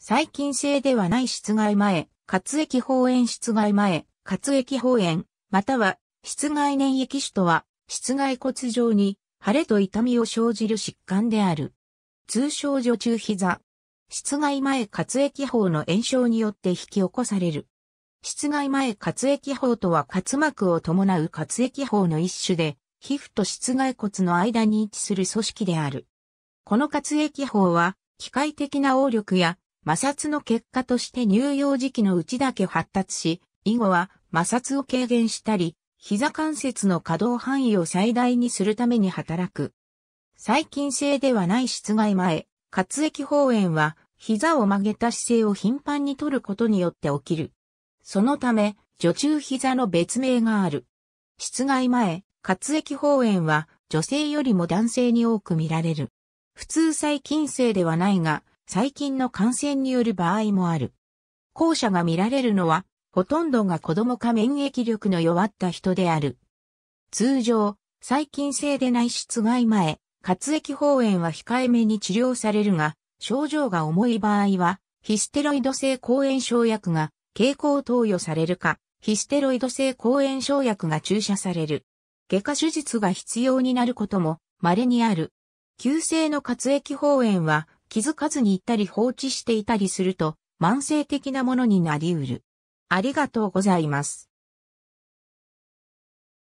細菌性ではない室外前、活液放炎室外前、活液放炎、または室外粘液腫とは、室外骨上に腫れと痛みを生じる疾患である。通称女中膝。室外前活液法の炎症によって引き起こされる。室外前活液法とは滑膜を伴う活液法の一種で、皮膚と室外骨の間に位置する組織である。この活液法は、機械的な応力や摩擦の結果として乳幼児期のうちだけ発達し、以後は摩擦を軽減したり、膝関節の可動範囲を最大にするために働く。細菌性ではない室外前、滑液方炎は、膝を曲げた姿勢を頻繁に取ることによって起きる。そのため、女中膝の別名がある。室外前、滑液方炎は、女性よりも男性に多く見られる。普通細菌性ではないが、細菌の感染による場合もある。後者が見られるのは、ほとんどが子供か免疫力の弱った人である。通常、細菌性で内出外前、活液放炎は控えめに治療されるが、症状が重い場合は、ヒステロイド性抗炎症薬が経口投与されるか、ヒステロイド性抗炎症薬が注射される。外科手術が必要になることも稀にある。急性の活液放炎は気づかずに行ったり放置していたりすると慢性的なものになりうる。ありがとうございます。